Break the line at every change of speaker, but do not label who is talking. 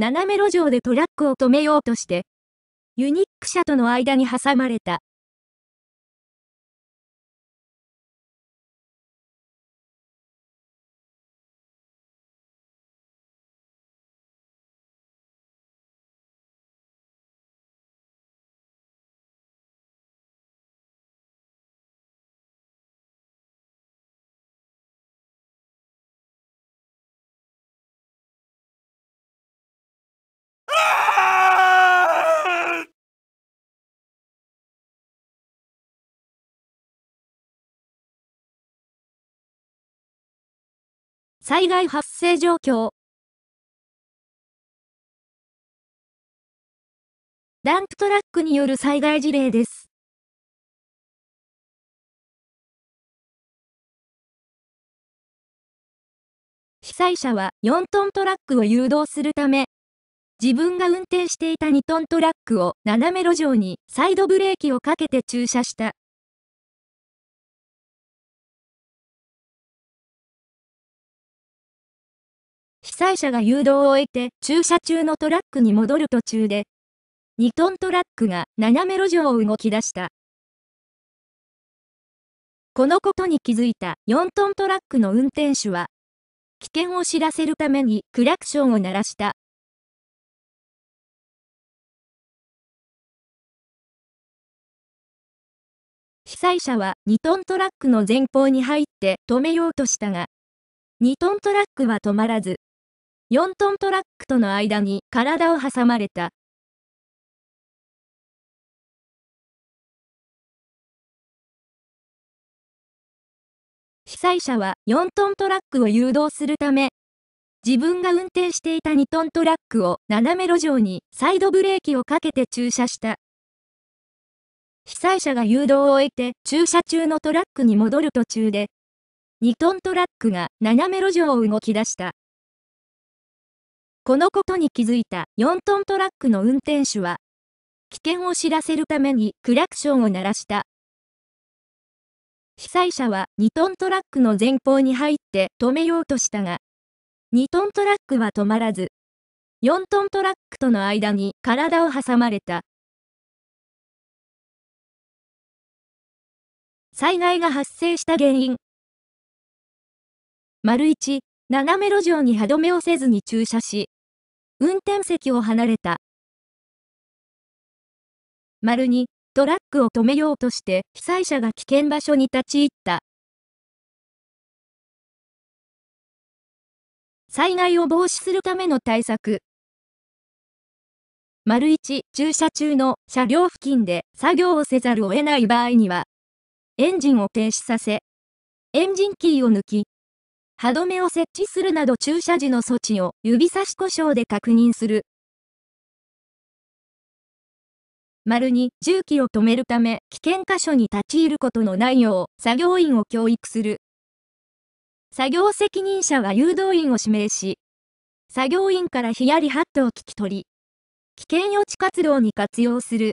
斜め路上でトラックを止めようとして、ユニック車との間に挟まれた。災害発生状況。ダンプトラックによる災害事例です。
被災者は4トントラックを誘導するため、自分が運転していた2トントラックを斜め路上にサイドブレーキをかけ
て駐車した。
被災者が誘導を終えて駐車中のトラックに戻る途中で、2トントラックが斜め路上を動き出した。このことに気づいた4トントラックの運転手は、危険を知らせるためにクラクションを鳴らした。被災者は2トントラックの前方に入って止めようとしたが、2トントラックは止まらず、4トントラックとの間に
体を挟まれた。被災者は4
トントラックを誘導するため、自分が運転していた2トントラックを斜め路上にサイドブレーキをかけて駐車した。被災者が誘導を終えて駐車中のトラックに戻る途中で、2トントラックが斜め路上を動き出した。このことに気づいた4トントラックの運転手は、危険を知らせるためにクラクションを鳴らした。被災者は2トントラックの前方に入って止めようとしたが、2トントラックは止まらず、4トントラックとの間に体を挟まれた。
災害が発生した原因。丸1、斜め路上に歯止めをせずに駐車し、運転席を離れた。丸に、トラックを止めようとして被災者が危険場所に立ち入った。災害を防止するための対策。
丸一、駐車中の車両付近で作業をせざるを得ない場合には、エンジンを停止させ、エンジンキーを抜き、歯止めを設置するなど駐車時の措置を指差し故障で確認する。丸に重機を止めるため危険箇所に立ち入ることのないよう作業員を教育する。作業責任者は誘導員を指名し、作業員からヒヤリハットを聞き取り、危険予知活動に活用する。